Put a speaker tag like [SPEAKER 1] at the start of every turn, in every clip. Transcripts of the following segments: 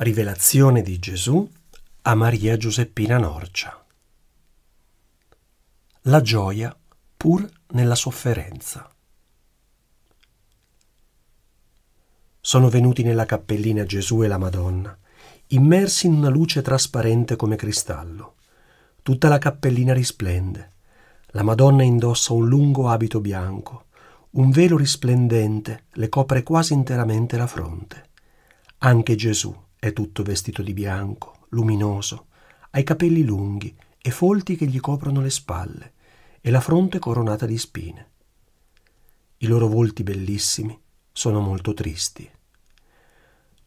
[SPEAKER 1] Rivelazione di Gesù a Maria Giuseppina Norcia. La gioia pur nella sofferenza. Sono venuti nella cappellina Gesù e la Madonna, immersi in una luce trasparente come cristallo. Tutta la cappellina risplende. La Madonna indossa un lungo abito bianco, un velo risplendente le copre quasi interamente la fronte. Anche Gesù è tutto vestito di bianco, luminoso, ha i capelli lunghi e folti che gli coprono le spalle e la fronte coronata di spine. I loro volti bellissimi sono molto tristi.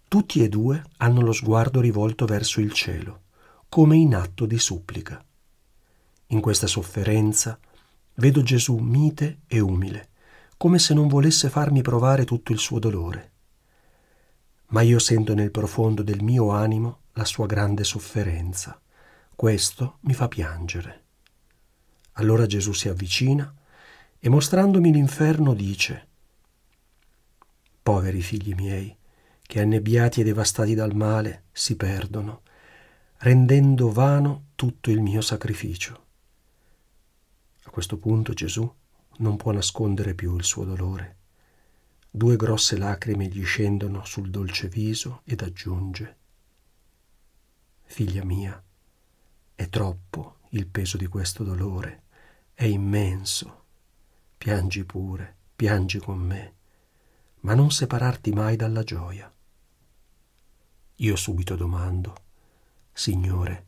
[SPEAKER 1] Tutti e due hanno lo sguardo rivolto verso il cielo, come in atto di supplica. In questa sofferenza vedo Gesù mite e umile, come se non volesse farmi provare tutto il suo dolore ma io sento nel profondo del mio animo la sua grande sofferenza. Questo mi fa piangere. Allora Gesù si avvicina e mostrandomi l'inferno dice, Poveri figli miei, che annebbiati e devastati dal male si perdono, rendendo vano tutto il mio sacrificio. A questo punto Gesù non può nascondere più il suo dolore Due grosse lacrime gli scendono sul dolce viso ed aggiunge Figlia mia, è troppo il peso di questo dolore, è immenso. Piangi pure, piangi con me, ma non separarti mai dalla gioia. Io subito domando, Signore,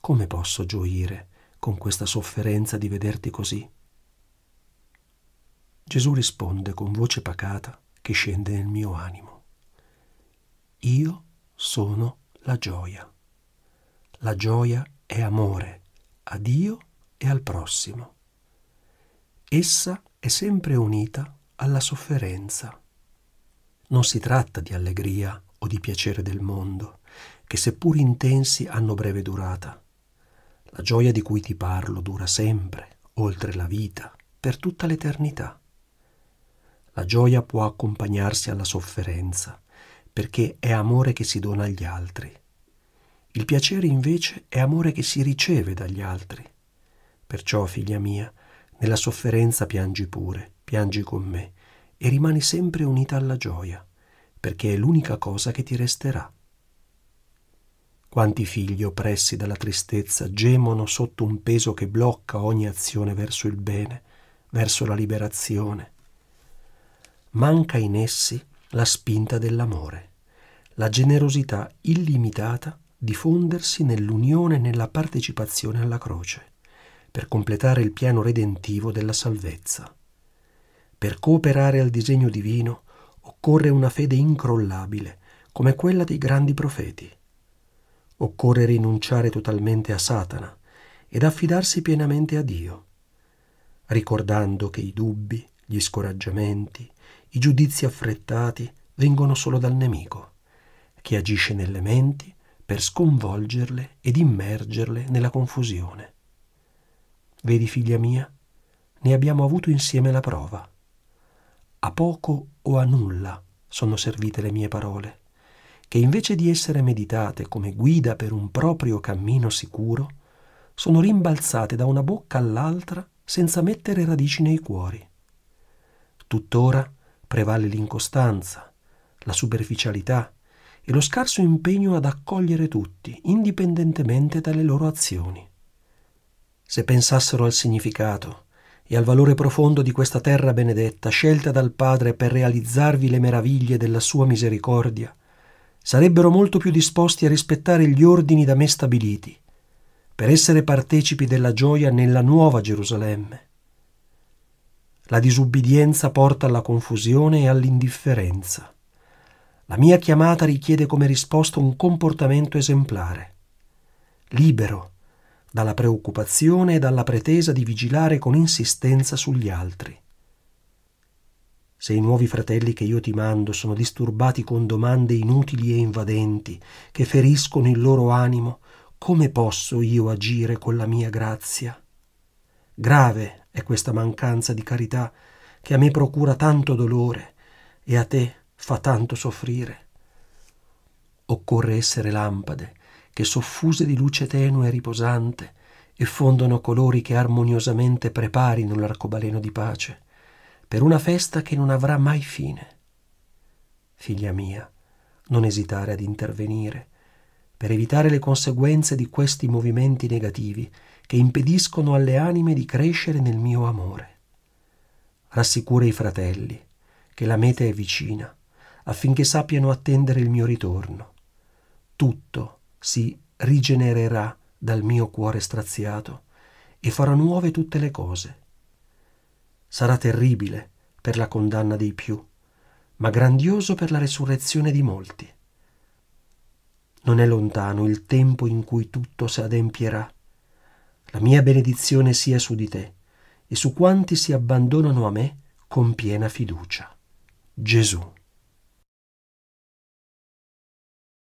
[SPEAKER 1] come posso gioire con questa sofferenza di vederti così? Gesù risponde con voce pacata che scende nel mio animo. Io sono la gioia. La gioia è amore a Dio e al prossimo. Essa è sempre unita alla sofferenza. Non si tratta di allegria o di piacere del mondo, che seppur intensi hanno breve durata. La gioia di cui ti parlo dura sempre, oltre la vita, per tutta l'eternità. La gioia può accompagnarsi alla sofferenza, perché è amore che si dona agli altri. Il piacere invece è amore che si riceve dagli altri. Perciò, figlia mia, nella sofferenza piangi pure, piangi con me, e rimani sempre unita alla gioia, perché è l'unica cosa che ti resterà. Quanti figli oppressi dalla tristezza gemono sotto un peso che blocca ogni azione verso il bene, verso la liberazione, manca in essi la spinta dell'amore, la generosità illimitata di fondersi nell'unione e nella partecipazione alla croce, per completare il piano redentivo della salvezza. Per cooperare al disegno divino occorre una fede incrollabile, come quella dei grandi profeti. Occorre rinunciare totalmente a Satana ed affidarsi pienamente a Dio, ricordando che i dubbi, gli scoraggiamenti, i giudizi affrettati vengono solo dal nemico, che agisce nelle menti per sconvolgerle ed immergerle nella confusione. Vedi, figlia mia, ne abbiamo avuto insieme la prova. A poco o a nulla sono servite le mie parole, che invece di essere meditate come guida per un proprio cammino sicuro, sono rimbalzate da una bocca all'altra senza mettere radici nei cuori. Tuttora prevale l'incostanza, la superficialità e lo scarso impegno ad accogliere tutti, indipendentemente dalle loro azioni. Se pensassero al significato e al valore profondo di questa terra benedetta, scelta dal Padre per realizzarvi le meraviglie della sua misericordia, sarebbero molto più disposti a rispettare gli ordini da me stabiliti, per essere partecipi della gioia nella nuova Gerusalemme la disubbidienza porta alla confusione e all'indifferenza. La mia chiamata richiede come risposta un comportamento esemplare, libero dalla preoccupazione e dalla pretesa di vigilare con insistenza sugli altri. Se i nuovi fratelli che io ti mando sono disturbati con domande inutili e invadenti, che feriscono il loro animo, come posso io agire con la mia grazia?
[SPEAKER 2] Grave
[SPEAKER 1] è questa mancanza di carità che a me procura tanto dolore e a te fa tanto soffrire. Occorre essere lampade che soffuse di luce tenue e riposante effondono colori che armoniosamente preparino l'arcobaleno di pace per una festa che non avrà mai fine. Figlia mia, non esitare ad intervenire per evitare le conseguenze di questi movimenti negativi che impediscono alle anime di crescere nel mio amore. Rassicura i fratelli che la meta è vicina, affinché sappiano attendere il mio ritorno. Tutto si rigenererà dal mio cuore straziato e farà nuove tutte le cose. Sarà terribile per la condanna dei più, ma grandioso per la resurrezione di molti. Non è lontano il tempo in cui tutto si adempierà la mia benedizione sia su di te e su quanti si abbandonano a me con piena fiducia. Gesù.